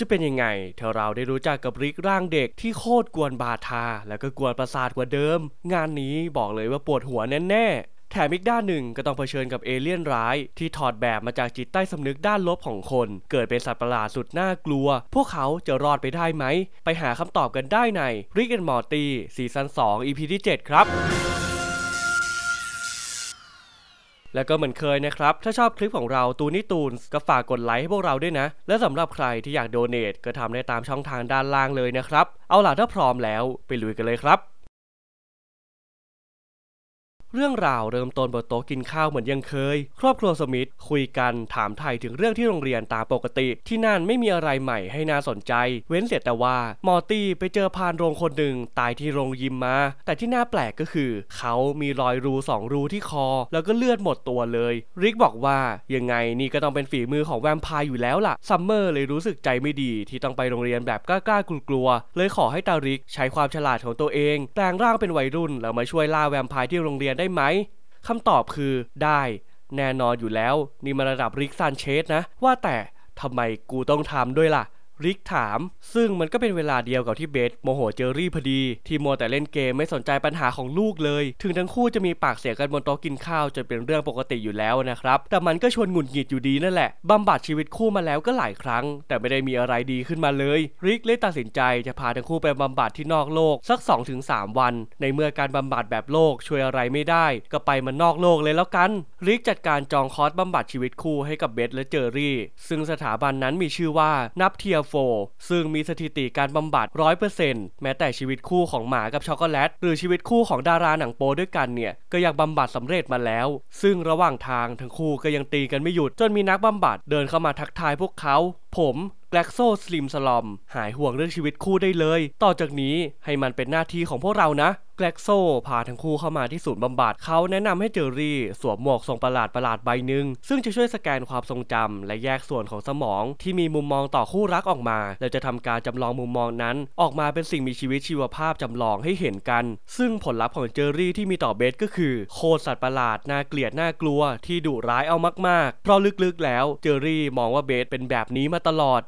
จะเป็นยังไงเธอเราได้รู้จักกับริกร่างเด็กที่โคตรกวนบาทา แล้วก็กวนประสาทกว่าเดิม งานนี้บอกเลยว่าปวดหัวแน่่แถมอีกด้านหนึ่งก็ต้องเผชิญกับเอเลี่ยนร้ายที่ถอดแบบมาจากจิตใต้สำนึกด้านลบของคน เกิดเป็นสัตว์ประหลาดสุดน่ากลัว พวกเขาจะรอดไปได้ไหม ไปหาคำตอบกันได้ในริก k a น d m o r ตีซีซั่น2 EP ที่7ครับแล้วก็เหมือนเคยนะครับ ถ้าชอบคลิปของเราตูนี่ตูนก็ฝากกดไลค์ให้พวกเราด้วยนะ และสำหรับใครที่อยากโดเนท ก็ทำได้ตามช่องทางด้านล่างเลยนะครับ เอาล่ะถ้าพร้อมแล้วไปลุยกันเลยครับเรื่องราวเริ่มต้นบนโต๊ะกินข้าวเหมือนยังเคย ครอบครัวสมิธคุยกันถามไทยถึงเรื่องที่โรงเรียนตามปกติ ที่นั่นไม่มีอะไรใหม่ให้น่าสนใจเว้นเสียแต่ว่ามอร์ตี้ไปเจอพานโรงคนหนึ่งตายที่โรงยิมมา แต่ที่น่าแปลกก็คือเขามีรอยรูสองรูที่คอ แล้วก็เลือดหมดตัวเลย ริกบอกว่า ยังไงนี่ก็ต้องเป็นฝีมือของแวมไพร์อยู่แล้วล่ะซัมเมอร์เลยรู้สึกใจไม่ดีที่ต้องไปโรงเรียนแบบกล้าๆกลัวๆเลยขอให้ตาริกใช้ความฉลาดของตัวเองแปลงร่างเป็นวัยรุ่น แล้วมาช่วยล่าแวมไพร์ที่โรงเรียนได้ได้ไหมคำตอบคือได้แน่นอนอยู่แล้ว นี่มันระดับริกซานเชสนะ ว่าแต่ทำไมกูต้องทำด้วยล่ะริกถาม ซึ่งมันก็เป็นเวลาเดียวกับที่เบสโมโหเจอรี่พอดี ที่มัวแต่เล่นเกมไม่สนใจปัญหาของลูกเลย ถึงทั้งคู่จะมีปากเสียงกันบนโต๊ะกินข้าวจนเป็นเรื่องปกติอยู่แล้วนะครับ แต่มันก็ชวนหงุดหงิดอยู่ดีนั่นแหละบำบัดชีวิตคู่มาแล้วก็หลายครั้ง แต่ไม่ได้มีอะไรดีขึ้นมาเลยริกเลยตัดสินใจจะพาทั้งคู่ไปบำบัดที่นอกโลกสัก 2-3 วัน ในเมื่อการบำบัดแบบโลกช่วยอะไรไม่ได้ ก็ไปมันนอกโลกเลยแล้วกันริกจัดการจองคอร์สบำบัดชีวิตคู่ให้กับเบสและเจอรี่ซึ่งสถาบันนั้นมีชื่อว่านับเทียฟซึ่งมีสถิติการบำบัดรร้ออยเเป์ซ็นต์แม้แต่ชีวิตคู่ของหมากับช็อกโกแลต หรือชีวิตคู่ของดาราหนังโปด้วยกันเนี่ยก็ยังบำบัดสำเร็จมาแล้ว ซึ่งระหว่างทางทั้งคู่ก็ยังตีกันไม่หยุดจนมีนักบำบัดเดินเข้ามาทักทายพวกเขา ผม แกลกโซสลิมสลอม หายห่วงเรื่องชีวิตคู่ได้เลย ต่อจากนี้ให้มันเป็นหน้าที่ของพวกเรานะแกล็กโซพาทั้งคู่เข้ามาที่ศูนย์บำบัดเขาแนะนำให้เจอรี่สวมหมวกทรงประหลาดประหลาดใบหนึ่งซึ่งจะช่วยสแกนความทรงจำและแยกส่วนของสมองที่มีมุมมองต่อคู่รักออกมาและจะทำการจำลองมุมมองนั้น ออกมาเป็นสิ่งมีชีวิตชีวภาพจำลองให้เห็นกัน ซึ่งผลลัพธ์ของเจอรี่ที่มีต่อเบสก็คือ โคตรสัตว์ประหลาดน่าเกลียดน่ากลัวที่ดุร้ายเอามากๆเพราะลึกๆ แล้ว เจอรี่มองว่าเบสเป็นแบบนี้มาตลอด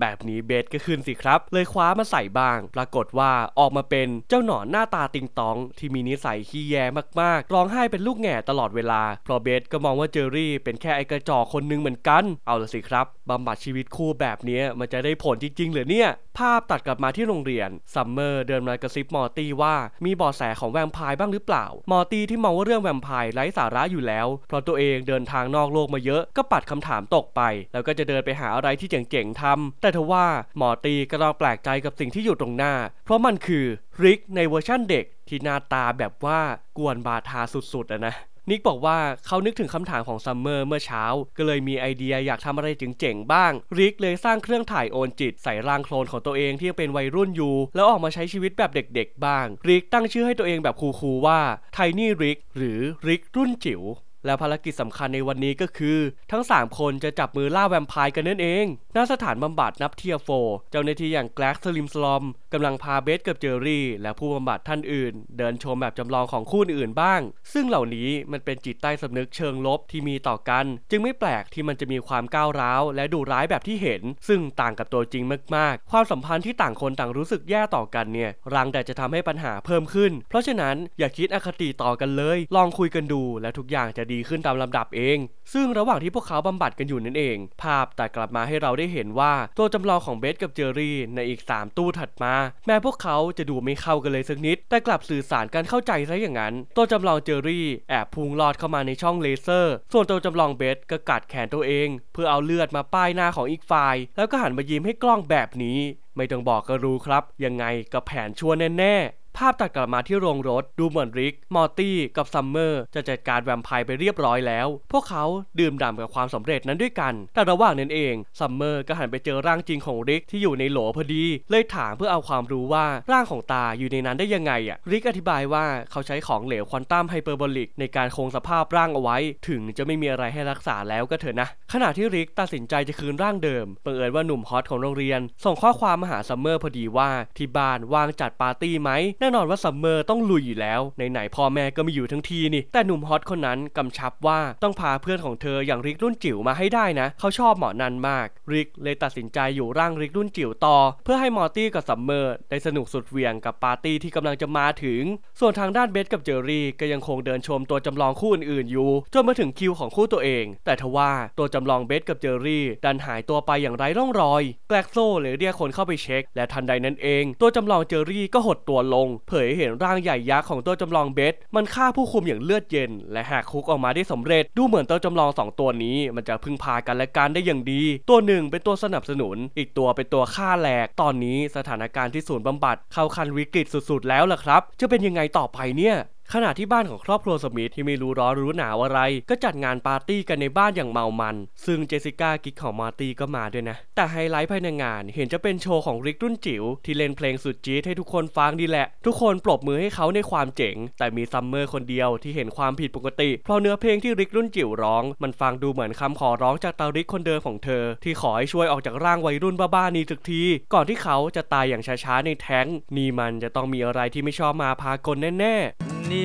แบบนี้เบสก็ขึ้นสิครับ เลยคว้ามาใส่บ้าง ปรากฏว่าออกมาเป็นเจ้าหนอนหน้าตาติงตอง ที่มีนิสัยขี้แยมาก ๆร้องไห้เป็นลูกแง่ตลอดเวลาเพราะเบสก็มองว่าเจอรี่ เป็นแค่ไอกระจอกคนนึงเหมือนกัน เอาละสิครับ บำบัดชีวิตคู่แบบนี้มันจะได้ผลจริงๆหรือเนี่ยภาพตัดกลับมาที่โรงเรียนซัมเมอร์เดินมากระซิบมอร์ตี้ว่ามีบาะแสของแวมไพร์บ้างหรือเปล่ามอร์ตี้ที่มองว่าเรื่องแวมไพร์ไร้สาระอยู่แล้วเพราะตัวเองเดินทางนอกโลกมาเยอะก็ปัดคำถามตกไป แล้วก็จะเดินไปหาอะไรที่เจ๋งๆทำ แต่ทว่ามอร์ตี้ก็ล้องแปลกใจกับสิ่งที่อยู่ตรงหน้า เพราะมันคือริกในเวอร์ชั่นเด็ก ที่หน้าตาแบบว่ากวนบาทาสุดๆนะนิกบอกว่าเขานึกถึงคำถามของซัมเมอร์เมื่อเช้า ก็เลยมีไอเดียอยากทำอะไรเจ๋งๆบ้าง ริกเลยสร้างเครื่องถ่ายโอนจิต ใส่ร่างโคลนของตัวเองที่ยังเป็นวัยรุ่นอยู่แล้วออกมาใช้ชีวิตแบบเด็กๆบ้าง ริกตั้งชื่อให้ตัวเองแบบคูลๆว่าไทนี่ริกหรือริกรุ่นจิ๋วและภารกิจสำคัญในวันนี้ก็คือ ทั้ง 3 คนจะจับมือล่าแวมไพร์กันนั่นเองหน้าสถานบำบัดนับเทียโฟ เจ้าหน้าที่อย่างแกล็กสลิมสลอม กำลังพาเบสกับเจอรี่ และผู้บำบัดท่านอื่น เดินชมแบบจำลองของคู่อื่นบ้าง ซึ่งเหล่านี้มันเป็นจิตใต้สำนึกเชิงลบที่มีต่อกัน จึงไม่แปลกที่มันจะมีความก้าวร้าวและดุร้ายแบบที่เห็น ซึ่งต่างกับตัวจริงมาก ๆ ความสัมพันธ์ที่ต่างคนต่างรู้สึกแย่ต่อกันเนี่ยรังแต่จะทำให้ปัญหาเพิ่มขึ้น เพราะฉะนั้นอย่าคิดอคติต่อกันเลย ลองคุยกันดูและทุกอย่างจะดีขึ้นตามลำดับเอง ซึ่งระหว่างที่พวกเขาบำบัดกันอยู่นั่นเอง ภาพแต่กลับมาให้เราได้เห็นว่าตัวจำลองของเบสกับเจอรี่ในอีก 3 ตู้ถัดมา แม้พวกเขาจะดูไม่เข้ากันเลยสักนิดแต่กลับสื่อสารกันเข้าใจซะอย่างนั้น ตัวจำลองเจอรี่ แอบพุ่งลอดเข้ามาในช่องเลเซอร์ ส่วนตัวจำลองเบสก็กัดแขนตัวเอง เพื่อเอาเลือดมาป้ายหน้าของอีกฝ่ายแล้วก็หันมายิ้มให้กล้องแบบนี้ไม่ต้องบอกก็รู้ครับ ยังไงก็แผนชั่วแน่ๆภาพตัดกลับมาที่โรงรถดูเหมือนริกมอร์ตี้ กับซัมเมอร์จะจัดการแวมไพร์ไปเรียบร้อยแล้ว พวกเขาดื่มด่ำกับความสำเร็จนั้นด้วยกัน แต่ระหว่างนั้นเองซัมเมอร์ก็หันไปเจอร่างจริงของริกที่อยู่ในโหลพอดี เลยถามเพื่อเอาความรู้ว่าร่างของตาอยู่ในนั้นได้ยังไงอ่ะริกอธิบายว่าเขาใช้ของเหลวควอนตัมไฮเปอร์โบลิก ในการคงสภาพร่างเอาไว้ ถึงจะไม่มีอะไรให้รักษาแล้วก็เถอะนะขณะที่ริกตัดสินใจจะคืนร่างเดิมบังเอิญว่าหนุ่มฮอตของโรงเรียนส่งข้อความมาหาซัมเมอร์พอดีว่าที่บ้านวางจัดปาร์ตี้ไหมนัแน่นอนว่าซัมเมอร์ต้องลุยอยู่แล้วในไหนพ่อแม่ก็ไม่อยู่ทั้งทีนี่ แต่หนุ่มฮอตคนนั้นกำชับว่าต้องพาเพื่อนของเธออย่างริกรุ่นจิ๋วมาให้ได้นะ เขาชอบหมอนันมาก ริกเลยตัดสินใจอยู่ร่างริกรุ่นจิ๋วต่อ เพื่อให้มอร์ตี้กับซัมเมอร์ได้สนุกสุดเวียงกับปาร์ตี้ที่กำลังจะมาถึง ส่วนทางด้านเบสกับเจอรี่ ก็ยังคงเดินชมตัวจำลองคู่อื่นๆอยู่จนมาถึงคิวของคู่ตัวเอง แต่ทว่าตัวจำลองเบสกับเจอรี่ ดันหายตัวไปอย่างไร้ร่องรอยแกลกโซเลยเรียกคนเข้าไปเช็คและทันใดนั้นเอง ตัวจำลองเจอรี่ก็หดตัวลงเผยเห็นร่างใหญ่ยักษ์ของตัวจำลองเบส มันฆ่าผู้คุมอย่างเลือดเย็น และหากคุกออกมาได้สำเร็จ ดูเหมือนตัวจำลองสองตัวนี้ มันจะพึ่งพากันและกันได้อย่างดี ตัวหนึ่งเป็นตัวสนับสนุน อีกตัวเป็นตัวฆ่าแหลก ตอนนี้สถานการณ์ที่ศูนย์บำบัดเข้าคันวิกฤตสุดๆแล้วล่ะครับ จะเป็นยังไงต่อไปเนี่ยขณะที่บ้านของครอบครัวสมิธที่ไม่รู้ร้อนรู้หนาวอะไร ก็จัดงานปาร์ตี้กันในบ้านอย่างเมามัน ซึ่งเจสิก้ากิ๊กของมาร์ตี้ก็มาด้วยนะ แต่ไฮไลท์ภายในงานเห็นจะเป็นโชว์ของริกรุ่นจิ๋วที่เล่นเพลงสุดจี๊ดให้ทุกคนฟังดีแหละ ทุกคนปรบมือให้เขาในความเจ๋ง แต่มีซัมเมอร์คนเดียวที่เห็นความผิดปกติเพราะเนื้อเพลงที่ริกรุ่นจิ๋วร้อง มันฟังดูเหมือนคำขอร้องจากตาริกคนเดิมของเธอ ที่ขอให้ช่วยออกจากร่างวัยรุ่นบ้าๆนี้สักที ก่อนที่เขาจะตายอย่างช้าๆในแท้งนี่มันจะต้องมีอะไรที่ไม่ชอบมาพากลแน่ๆ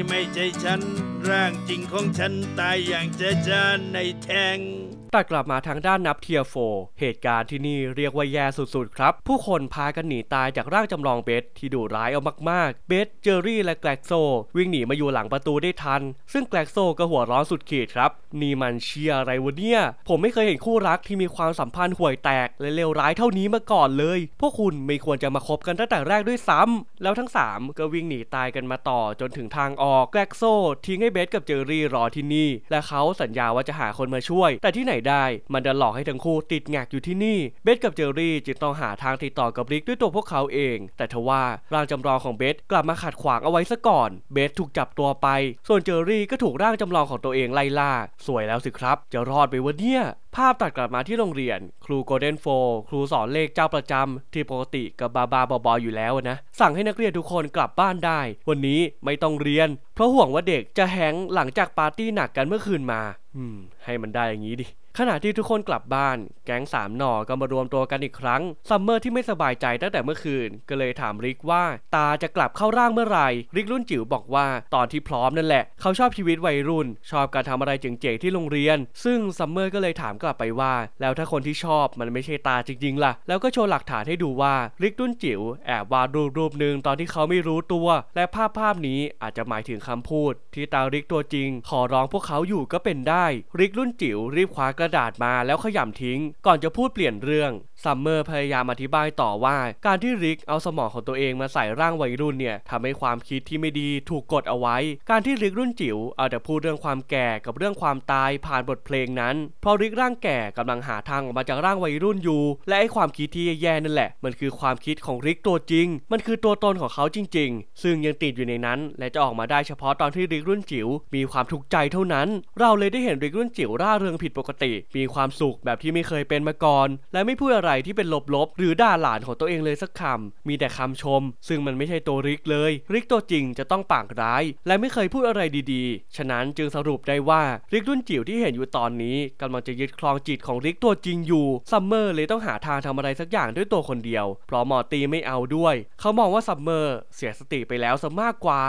ไม่ใช่ฉันร่างจริงของฉันตายอย่างเจะจ้าในแทงตัดกลับมาทางด้านนับเทียโฟเหตุการณ์ที่นี่เรียกว่าแย่สุดๆ ครับ ผู้คนพากันหนีตายจากร่างจำลองเบสที่ดุร้ายเอามากๆเบสเจอรี่ และแกลกโซ วิ่งหนีมาอยู่หลังประตูได้ทัน ซึ่งแกลกโซก็หัวร้อนสุดขีดครับนี่มันเชียอะไรวะเนี่ยผมไม่เคยเห็นคู่รักที่มีความสัมพันธ์ห่วยแตกและเลวร้ายเท่านี้มาก่อนเลย พวกคุณไม่ควรจะมาคบกันตั้งแต่แรกด้วยซ้ำ แล้วทั้ง 3 ก็วิ่งหนีตายกันมาต่อจนถึงทางออกแกลกโซทิ้งให้เบสกับเจอรี่รอที่นี่และเขาสัญญาว่าจะหาคนมาช่วย แต่ที่ไหนได้มันจะหลอกให้ทั้งคู่ ติดงักอยู่ที่นี่ เบสกับเจอรี่จึงต้องหาทางติดต่อกับริกด้วยตัวพวกเขาเอง แต่ทว่าร่างจำลองของเบสกลับมาขัดขวางเอาไว้ซะก่อน เบสถูกจับตัวไป ส่วนเจอรี่ก็ถูกร่างจำลองของตัวเองไล่ล่า สวยแล้วสิครับ จะรอดไปวะเนี่ย ภาพตัดกลับมาที่โรงเรียน ครูโกลเด้นโฟครูสอนเลขเจ้าประจำ ที่ปกติกับบาบาบอบออยู่แล้วนะ สั่งให้นักเรียนทุกคนกลับบ้านได้ วันนี้ไม่ต้องเรียน เพราะห่วงว่าเด็กจะแหงหลังจากปาร์ตี้หนักกันเมื่อคืนมา อืม ให้มันได้อย่างนี้ดิขณะที่ทุกคนกลับบ้าน แก๊งสามหน่อก็มารวมตัวกันอีกครั้ง ซัมเมอร์ที่ไม่สบายใจตั้งแต่เมื่อคืน ก็เลยถามริกว่าตาจะกลับเข้าร่างเมื่อไหร่ ริกรุ่นจิ๋วบอกว่าตอนที่พร้อมนั่นแหละ เขาชอบชีวิตวัยรุ่น ชอบการทำอะไรเจ๋งๆที่โรงเรียน ซึ่งซัมเมอร์ก็เลยถามกลับไปว่า แล้วถ้าคนที่ชอบมันไม่ใช่ตาจริงๆล่ะ แล้วก็โชว์หลักฐานให้ดูว่าริกรุ่นจิ๋วแอบวาดรูปรูปหนึ่งตอนที่เขาไม่รู้ตัว และภาพภาพนี้อาจจะหมายถึงคำพูด ที่ตาริกตัวจริง ขอร้องพวกเขาอยู่ก็เป็นได้ ริกรุ่นจิ๋วรีบคว้ากระดาษมาแล้วขยำทิ้งก่อนจะพูดเปลี่ยนเรื่องซัมเมอร์พยายามอธิบายต่อว่าการที่ริกเอาสมองของตัวเองมาใส่ร่างวัยรุ่นเนี่ยทำให้ความคิดที่ไม่ดีถูกกดเอาไว้ การที่ริกรุ่นจิ๋วเอาแต่พูดเรื่องความแก่กับเรื่องความตายผ่านบทเพลงนั้นเพราะริกร่างแก่กำลังหาทางออกมาจากร่างวัยรุ่นอยู่ และไอ้ความคิดที่แย่นั่นแหละ มันคือความคิดของริกตัวจริง มันคือตัวตนของเขาจริง ๆ ซึ่งยังติดอยู่ในนั้น และจะออกมาได้เฉพาะตอนที่ริกรุ่นจิ๋วมีความทุกข์ใจเท่านั้น เราเลยได้เห็นริกรุ่นจิ๋วร่าเริงผิดปกติ มีความสุขแบบที่ไม่เคยเป็นมาก่อนและไม่พูดอะไรที่เป็นลบๆ หรือด่าหลานของตัวเองเลยสักคำมีแต่คำชม ซึ่งมันไม่ใช่ตัวริกเลย ริกตัวจริงจะต้องปากร้าย และไม่เคยพูดอะไรดีๆ ฉะนั้นจึงสรุปได้ว่าริกรุ่นจิ๋วที่เห็นอยู่ตอนนี้กำลังจะยึดครองจิตของริกตัวจริงอยู่ ซัมเมอร์ เลยต้องหาทางทำอะไรสักอย่างด้วยตัวคนเดียว เพราะมอตีไม่เอาด้วย เขามองว่าซัมเมอร์เสียสติไปแล้วซะมากกว่า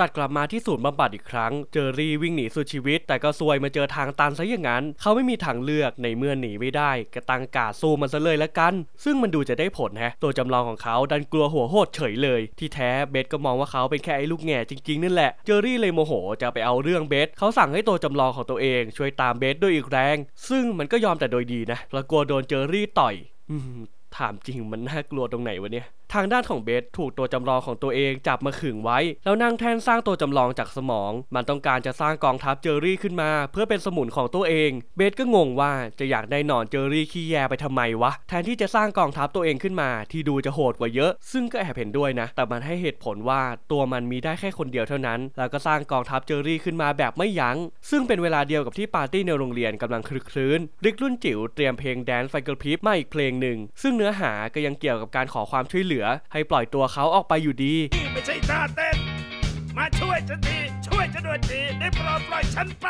ตัดกลับมาที่ศูนย์บำบัดอีกครั้ง เจอรี่วิ่งหนีสุดชีวิต แต่ก็ซวยมาเจอทางตันซะอย่างนั้น เขาไม่มีทางเลือกในเมื่อหนีไม่ได้ก็ตังกาสู้มันซะเลยละกัน ซึ่งมันดูจะได้ผลแฮะตัวจำลองของเขาดันกลัวหัวโหดเฉยเลย ที่แท้เบสก็มองว่าเขาเป็นแค่ไอ้ลูกแง่จริงๆ นั่นแหละ เจอรี่เลยโมโห จะไปเอาเรื่องเบสเขาสั่งให้ตัวจำลองของตัวเองช่วยตามเบสด้วยอีกแรง ซึ่งมันก็ยอมแต่โดยดีนะเพราะกลัวโดนเจอรี่ต่อยถามจริงมันน่ากลัวตรงไหนวะเนี่ยทางด้านของเบสถูกตัวจำลองของตัวเองจับมาขึงไว้ แล้วนั่งแท่นสร้างตัวจำลองจากสมอง มันต้องการจะสร้างกองทัพเจอรี่ขึ้นมา เพื่อเป็นสมุนของตัวเองเบสก็งงว่าจะอยากได้หนอนเจอรี่ขี้แยไปทำไมวะ แทนที่จะสร้างกองทัพตัวเองขึ้นมา ที่ดูจะโหดกว่าเยอะ ซึ่งก็แอบเห็นด้วยนะ แต่มันให้เหตุผลว่าตัวมันมีได้แค่คนเดียวเท่านั้น แล้วก็สร้างกองทัพเจอรี่ขึ้นมาแบบไม่ยัง้ง ซึ่งเป็นเวลาเดียวกับที่ปาร์ตี้ในโรงเรียนกำลังคลึกคลื้นริกรุ่นจิ๋วเตรียมเพลงแดนซ์ไฟเกิลพิพมาอีกเพลงหนึ่งซึ่งเนื้อหาก็ยังเกี่ยวกับการขอความช่วยเหลืออให้ปล่อยตัวเขาออกไปอยู่ดี นี่ไม่ใช่ท่าเต้น มาช่วยฉันที ช่วยฉันด้วยทีได้โปรดปล่อยฉันไป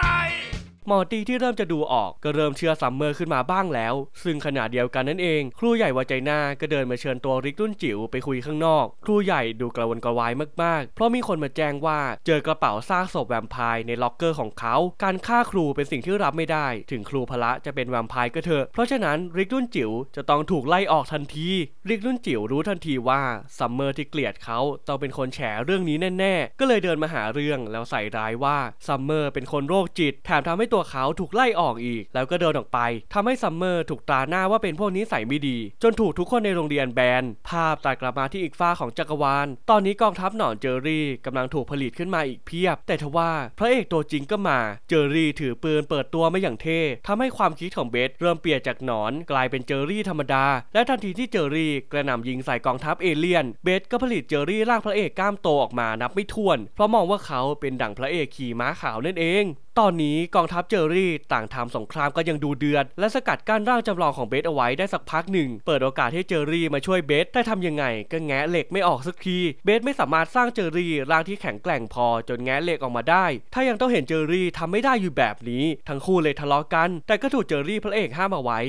หมอตีที่เริ่มจะดูออกก็เริ่มเชื่อซัมเมอร์ขึ้นมาบ้างแล้ว ซึ่งขณะเดียวกันนั่นเอง ครูใหญ่วาใจหน้าก็เดินมาเชิญตัวริกรุ่นจิ๋วไปคุยข้างนอก ครูใหญ่ดูกระวนกระวายมาก ๆ เพราะมีคนมาแจ้งว่าเจอกระเป๋าซากศพแวมพายในล็อกเกอร์ของเขา การฆ่าครูเป็นสิ่งที่รับไม่ได้ ถึงครูพละจะเป็นแวมพายก็เถอะเพราะฉะนั้นริกรุ่นจิ๋วจะต้องถูกไล่ออกทันที ริกรุ่นจิ๋วรู้ทันทีว่าซัมเมอร์ที่เกลียดเขาต้องเป็นคนแฉเรื่องนี้แน่ๆก็เลยเดินมาหาเรื่องแล้วใส่ร้ายว่าซัมเมอร์เป็นคนโรคจิตแถมทำให้ตัวเขาถูกไล่ออกอีก แล้วก็เดินออกไป ทำให้ซัมเมอร์ถูกตราหน้าว่าเป็นพวกนี้ใส่ไม่ดี จนถูกทุกคนในโรงเรียนแบนภาพตัดกลับมาที่อีกฝ้าของจักรวาลตอนนี้กองทัพหนอนเจอรี่กำลังถูกผลิตขึ้นมาอีกเพียบ แต่ทว่าพระเอกตัวจริงก็มา เจอรี่ถือปืนเปิดตัวมาอย่างเท่ทำให้ความคิดของเบสเริ่มเปลี่ยนจากหนอน กลายเป็นเจอรี่ธรรมดา และทันทีที่เจอรี่ กระหน่ำยิงใส่กองทัพเอเลี่ยนเบสก็ผลิตเจอรี่ร่างพระเอกกล้ามโตออกมานับไม่ถ้วน เพราะมองว่าเขาเป็นดั่งพระเอกขี่ม้าขาวนั่นเองตอนนี้กองทัพเจอรี่ ต่างทำสงครามก็ยังดูเดือดและสกัดกั้นร่างจำลองของเบสเอาไว้ได้สักพักหนึ่ง เปิดโอกาสให้เจอรี่มาช่วยเบสได้ทำยังไง ก็แงะเหล็กไม่ออกสักที เบสไม่สามารถสร้างเจอรี่ร่างที่แข็งแกร่งพอจนแงะเหล็กออกมาได้ ถ้ายังต้องเห็นเจอรี่ทำไม่ได้อยู่แบบนี้ ทั้งคู่เลยทะเลาะกัน แต่ก็ถูกเจอรี่พระเอกห้ามเอาไว้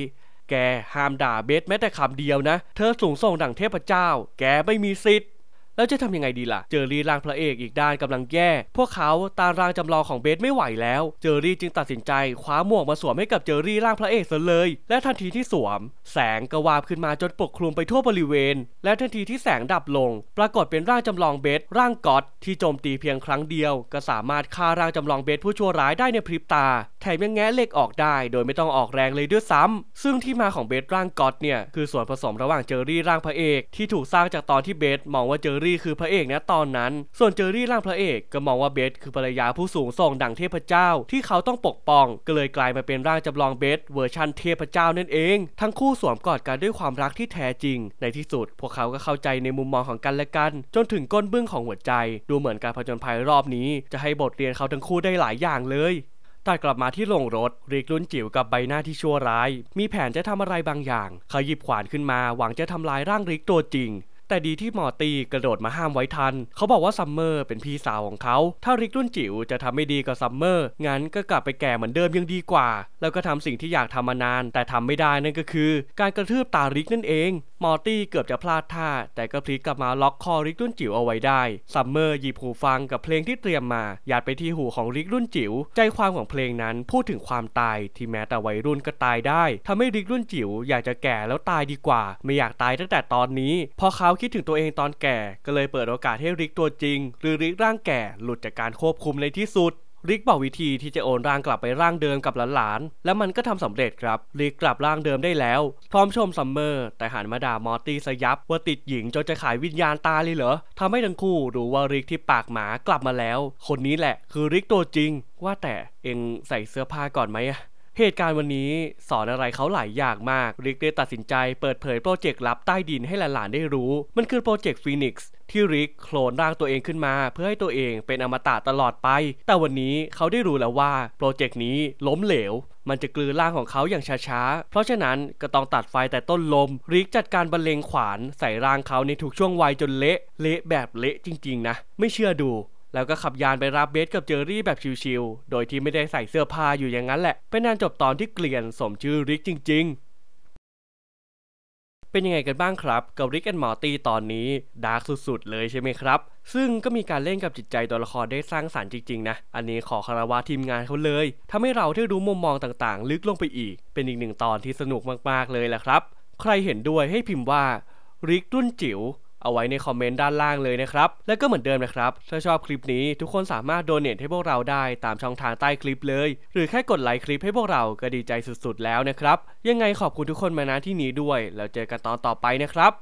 แกห้ามด่าเบสแม้แต่คำเดียวนะเธอสูงส่งดั่งเทพเจ้า แกไม่มีสิทธิ์แล้วจะทำยังไงดีล่ะ เจอรี่ร่างพระเอกอีกด้านกำลังแย่ พวกเขาตาร่างจำลองของเบสไม่ไหวแล้ว เจอรี่จึงตัดสินใจ คว้าหมวกมาสวมให้กับเจอรี่ร่างพระเอกซะเลย และทันทีที่สวม แสงกระวาบขึ้นมาจนปกคลุมไปทั่วบริเวณ และทันทีที่แสงดับลง ปรากฏเป็นร่างจำลองเบสร่างก็อดที่โจมตีเพียงครั้งเดียวก็สามารถฆ่าร่างจำลองเบสผู้ชั่วร้ายได้ในพริบตา แถมยังแงะเหล็กออกได้ โดยไม่ต้องออกแรงเลยด้วยซ้ำ ซึ่งที่มาของเบสร่างก็อดเนี่ยคือส่วนผสมระหว่างเจอรี่ร่างพระเอกที่ถูกสร้างจากตอนที่เบสมองว่าเจออรี่คือพระเอกนะตอนนั้น ส่วนเจอรี่ร่างพระเอกก็มองว่าเบสคือภรรยาผู้สูงส่งดังเทพเจ้า ที่เขาต้องปกป้องก็เลยกลายมาเป็นร่างจำลองเบสเวอร์ชันเทพเจ้านั่นเอง ทั้งคู่สวมกอดกันด้วยความรักที่แท้จริง ในที่สุด พวกเขาก็เข้าใจในมุมมองของกันและกัน จนถึงก้นบึ้งของหัวใจ ดูเหมือนการผจญภัยรอบนี้ จะให้บทเรียนเขาทั้งคู่ได้หลายอย่างเลยตัดกลับมาที่โรงรถริกรุ่นจิ๋วกับใบหน้าที่ชั่วร้าย มีแผนจะทำอะไรบางอย่าง เขาหยิบขวานขึ้นมาหวังจะทำลายร่างริกตัวจริงแต่ดีที่หมอตีกระโดดมาห้ามไว้ทัน เขาบอกว่าซัมเมอร์เป็นพี่สาวของเขา ถ้าริกรุ่นจิ๋วจะทำไม่ดีกับซัมเมอร์ งั้นก็กลับไปแก่เหมือนเดิมยังดีกว่า แล้วก็ทำสิ่งที่อยากทำมานานแต่ทำไม่ได้นั่นก็คือการกระทืบตาริกนั่นเองมอร์ตี้เกือบจะพลาดท่า แต่ก็พลิกกลับมาล็อกคอริกรุ่นจิ๋วเอาไว้ได้ซัมเมอร์หยิบหูฟังกับเพลงที่เตรียมมาหยาดไปที่หูของริกรุ่นจิ๋วใจความของเพลงนั้นพูดถึงความตายที่แม้แต่วัยรุ่นก็ตายได้ทำให้ริกรุ่นจิ๋วอยากจะแก่แล้วตายดีกว่า ไม่อยากตายตั้งแต่ตอนนี้ พอเขาคิดถึงตัวเองตอนแก่ ก็เลยเปิดโอกาสให้ริกตัวจริง หรือริกร่างแก่ หลุดจากการควบคุมในที่สุดริกบอกวิธีที่จะโอนร่างกลับไปร่างเดิมกับหลานๆ และมันก็ทำสำเร็จครับ ริกกลับร่างเดิมได้แล้วทอมชมซัมเมอร์ แต่หันมาด่ามอร์ตี้สยับว่าติดหญิงจนจะขายวิญญาณตาเลยเหรอ ทำให้ทั้งคู่รู้ว่าริกที่ปากหมากลับมาแล้ว คนนี้แหละคือริกตัวจริง ว่าแต่เองใส่เสื้อผ้าก่อนไหมอะเหตุการณ์วันนี้ สอนอะไรเขาหลายอย่างมากริกได้ตัดสินใจ เปิดเผยโปรเจกต์ลับใต้ดินให้หลานๆได้รู้ มันคือโปรเจกต์ฟีนิกซ์ที่ริกโคลนร่างตัวเองขึ้นมา เพื่อให้ตัวเองเป็นอมตะตลอดไป แต่วันนี้เขาได้รู้แล้วว่าโปรเจกต์นี้ล้มเหลว มันจะกลืนร่างของเขาอย่างช้าๆ เพราะฉะนั้นก็ต้องตัดไฟแต่ต้นลมริกจัดการบรรเลงขวานใส่ร่างเขาในทุกช่วงวัยจนเละเละแบบเละจริงๆนะไม่เชื่อดูแล้วก็ขับยานไปรับเบสกับเจอรี่แบบชิวๆ โดยที่ไม่ได้ใส่เสื้อผ้าอยู่อย่างนั้นแหละ เป็นนานจบตอนที่เกลียนสมชื่อริกจริงๆ เป็นยังไงกันบ้างครับ กับริกแอนมอร์ตี้ตอนนี้ ดาร์กสุดๆเลยใช่ไหมครับ ซึ่งก็มีการเล่นกับจิตใจตัวละครได้สร้างสารรค์จริงๆ นะ อันนี้ขอคารวะทีมงานเขาเลย ทำให้เราได้รู้มุมมองต่างๆ ลึกลงไปอีก เป็นอีกหนึ่งตอนที่สนุกมากๆเลยแหละครับ ใครเห็นด้วยให้พิมพ์ว่าริกรุ่นจิ๋วเอาไว้ในคอมเมนต์ด้านล่างเลยนะครับ และก็เหมือนเดิมนะครับ ถ้าชอบคลิปนี้ทุกคนสามารถโดเนทให้พวกเราได้ตามช่องทางใต้คลิปเลย หรือแค่กดไลค์คลิปให้พวกเรา ก็ดีใจสุดๆแล้วนะครับ ยังไงขอบคุณทุกคนมาณที่นี้ด้วย แล้วเจอกันตอนต่อไปนะครับ